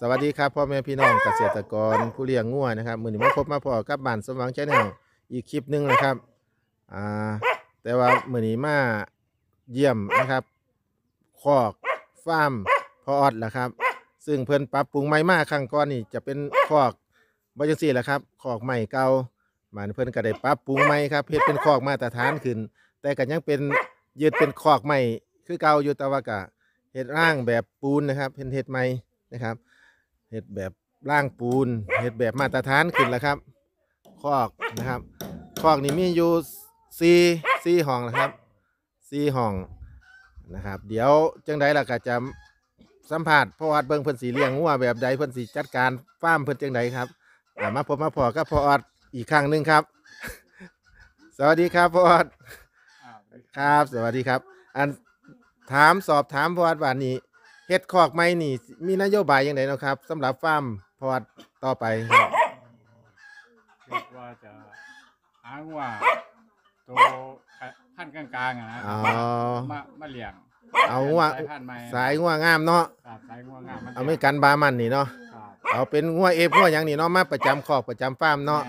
สวัสดีครับพ่อแม่พี่น้องเกษตรกรผู้เลี้ยงงัวนะครับมือนี้มาพบมาพอกับบ้านสมหวังแชนแนลอีกคลิปหนึงนะครับอ่า แต่ว่ามือนี้มาเยี่ยมนะครับคอกฟาร์มพอออดนะครับ ซึ่งเพิ่นปรับปรุงใหม่มากครั้งก่อนนี่จะเป็นคอกบริจังซี่แหละครับคอกใหม่เก่ามันเพิ่นก็ได้ปรับปรุงใหม่ครับเื็ดเป็นคอกมาตรฐานขึ้น แต่ก็ยังเป็นยืดเป็นคอกใหม่คือเก่าอยู่แต่ว่าก็เฮ็ดร่างแบบปูนนะครับเป็นเฮ็ดใหม่นะครับเห็ดแบบร่างปูน เห็ดแบบมาตรฐานขึ้นแล้วครับ คอกนะครับคอกนี่มีอยู่ซีซีห้องนะครับซีห้องนะครับ เดี๋ยว จังไดล่ะก็จะสัมผัสพ่อัดเบิ้งเพิ่นสีเลี้ยงหัวแบบใดเพิ่นสีจัดการฟาร์มเพิ่นจังไดครับมาพบมาพอก็พ่ออดอีกครั้งหนึ่งครับ สวัสดีครับพ่ออด ครับ สวัสดีครับ อันถามสอบถามพ่ออดวันนี้เฮ็ดคอกไม้นี่ มีนโยบายยังไงเนาะครับสำหรับฟาร์มพอดต่อไปคริดว่าจะหาว่าตัว่านกลางๆอะนะมามาเลี้ยงเอาัวสายหสายงัวงามเนาะสายงัวงามมันเอาไม่กันบามันนี่เนาะเอาเป็นงัวเอฟงัวหยังนี่เนาะมาประจำคอกประจำฟาร์มเนาะ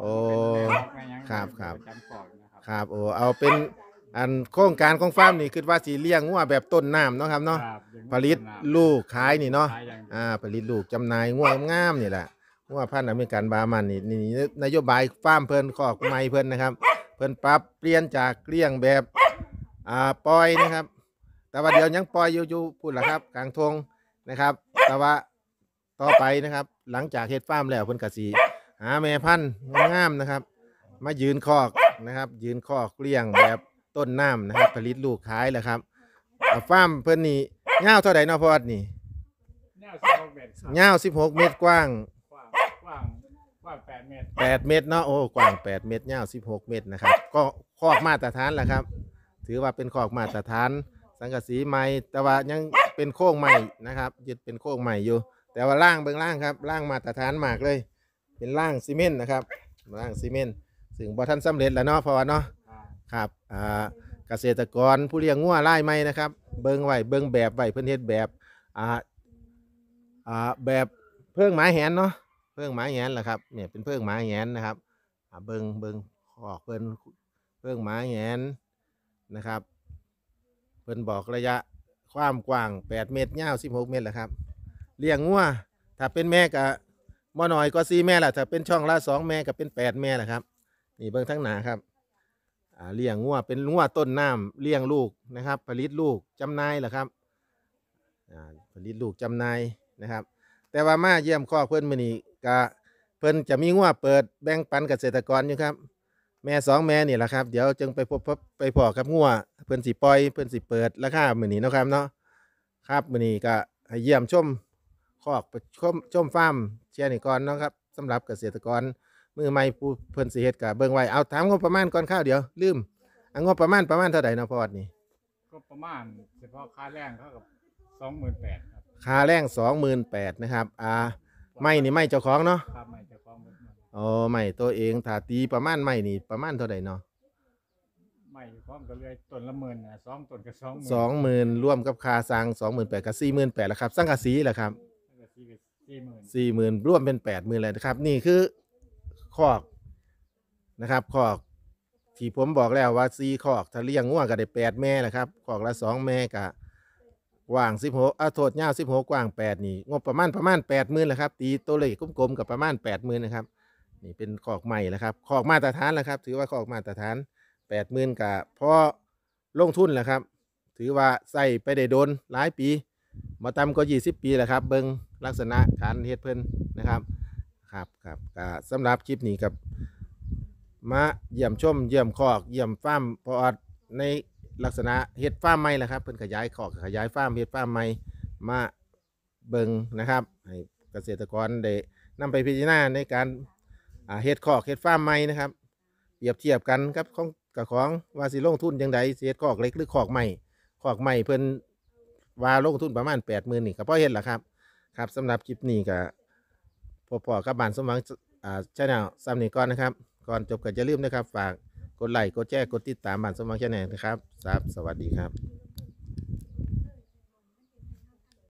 โอ้ครับครับครับครับโอ้เอาเป็นอันโครงการของฟาร์มนี่คือว่าสีเลี้ยงงัวแบบต้นน้ำเนาะครับเนาะผลิตลูกขายนี่เนาะอ่าผลิตลูกจำหน่ายงัวงามนี่แหละงัวพันธุ์อเมริกันบามันนี่นี่นโยบายฟาร์มเพิ่นขอกไม้เพิ่นนะครับเพิ่นปรับเปลี่ยนจากเลี้ยงแบบอ่าปล่อยนะครับ แต่ว่าเดี๋ยวยังปล่อยอยู่อยู่พูดละครับ กลางทงนะครับ แต่ว่าต่อไปนะครับ หลังจากเฮ็ดฟาร์มแล้วเพิ่นกสีหาแม่พันธุ์งามนะครับ มายืนคอกนะครับ ยืนคอกเลี้ยงแบบต้นน้ำนะครับผลิตลูกขายแหละครับเอาฟาร์มเพื่อนนี่เงาเท่าไหร่นะพ่อวัดนี่เงาสิบหกเมตรเมตรกว้างกว้างกว้างแปดเมตรเมตรเนาะโอ้กว้างแปดเมตรเงาสิบหกเมตรนะครับก็คอกมาตรฐานแหละครับถือว่าเป็นคอกมาตรฐาน สังกะสีใหม่แต่ว่ายังเป็นโค้งใหม่นะครับยึดเป็นโค้งใหม่อยู่ แต่ว่าล่างเบื้องล่างครับล่างมาตรฐานมากเลย เป็นล่างซีเมนต์นะครับล่างซีเมนต์ซึ่งบอทันสาเร็จแล้วเนาะพ่อวัาเนาะครับอ่าเกษตรกรผู้เลี้ยงงัวไล่ไม้นะครับ เบิ้งไว้ เบิ้งแบบไว้เพื่อนเฮ็ดแบบอ่าอ่าแบบเพิ่งหมาแหนเนาะเพิ่งหมาแหนแหละครับเนี่ยเป็นเพิ่งหมาแหนนะครับอ่าเบิ้งเบิ้งออกเพิ่นเพิ่งหมาแหนนะครับเพิ่นบอกระยะความกว้าง 8 เมตรยาว 16 เมตรแหละครับเลี้ยงงัวถ้าเป็นแม่กับหน่อยก็4แม่ล่ะถ้าเป็นช่องละ2แม่กบเป็น 8 แม่ล่ะครับนี่เบิ้งทั้งหนาครับเลี้ยงงัวเป็นงัวต้นน้ำเลี้ยงลูกนะครับ ผลิตลูกจำนายเหรอครับผลิตลูกจำนายนะครับ แต่ว่ามาเยี่ยมข้อเพื่อนมือนีกะเพื่อนจะมีงัวเปิดแบ่งปันเกษตรกรอยู่ครับแม่สองแม่นี่แหละครับ เดี๋ยวจึงไปพบไปพอกับงัวเพื่อนสีปล่อยเพื่อนสีเปิดราคามือนี้นะครับเนาะครับมือนี้ก้เยี่ยมชมข้อชมชมฟาร์มเชียร์นี่ก่อนนะครับสำหรับเกษตรกรมือใหม่ผู้เพิ่นสิเฮ็ดกะเบิ่งไว้เอาถามงบประมาณก่อนข้าว เดี๋ยวลืมองบประมาณ ประมาณเท่าไหร่นาะพอดนี่ ก็ประมาณเฉพาะค่าแรงเขากับสองหมื่นแปดครับ ค่าแรงสองหมื่นแปดนะครับอ่าไม่นี่ไม่เจ้าของเนาะครับไม่เจ้าของอ๋อไม่ตัวเองถ้าตีประมาณไม่นี่ประมาณเท่าไหร่เนาะไม่พร้อมก็เลยต้นละหมื่นนะสองต้นก็สองหมื่นสองหมื่นรวมกับค่าสร้างสองหมื่นแปดกับสี่หมื่นแปดแล้วครับสร้างกบสีแหละครับสี่สี่หมื่นสี่หมื่นร่วมเป็นแปดหมื่นเลยนะครับ นี่คือคอกนะครับคอก ที่ผมบอกแล้วว่าซีคอกถ้าเลี้ยงง่วงก็ได้แปดแม่นะครับคอกละสองแม่กะกว้างสิบหกอ่ะโทษเงาสิบหกกว้างแปดนี่งบประมาณประมาณแปดหมื่นแหละครับตีตัวเลขกลมๆกับประมาณแปดหมื่นนะครับนี่เป็นคอกใหม่แล้วครับคอกมาตรฐานแล้วครับ ถือว่าคอกมาตรฐานแปดหมื่นกะพอลงทุนแหละครับ ถือว่าใส่ไปได้โดนหลายปีมาตำก็ยี่สิบปีแหละครับ เบิงลักษณะการเฮ็ดเพิ่นนะครับครับครับก็สำหรับคลิปนี้กับ มาเยี่ยมชม เยี่ยมคอกเยี่ยมฟาร์มพออดในลักษณะเฮ็ดฟาร์มใหม่แหละครับเพิ่นขยายคอกขยายฟาร์มเฮ็ดฟาร์มใหม่มาเบิงนะครับให้เกษตรกรได้นำไปพิจารณาในการเฮ็ดคอกเฮ็ดฟาร์มใหม่นะครับ เปรียบเทียบกันครับของกับของว่าสิลงทุนจังไดสิเฮ็ดคอกเล็กหรือคอกใหม่คอกใหม่เพิ่นว่าลงทุนประมาณ 80,000นี่ก็พอเห็ดล่ะครับครับสำหรับคลิปนี้ก็พอพอกับบาน สมหวังอ่าชาแนลซ้ำนี้ก่อนนะครับ ก่อน จบก็อย่าลืม นะครับ ฝาก กดไลค์กด แชร์กดติด ตามบาน สมหวังชาแนลนะครับ สวัสดีครับ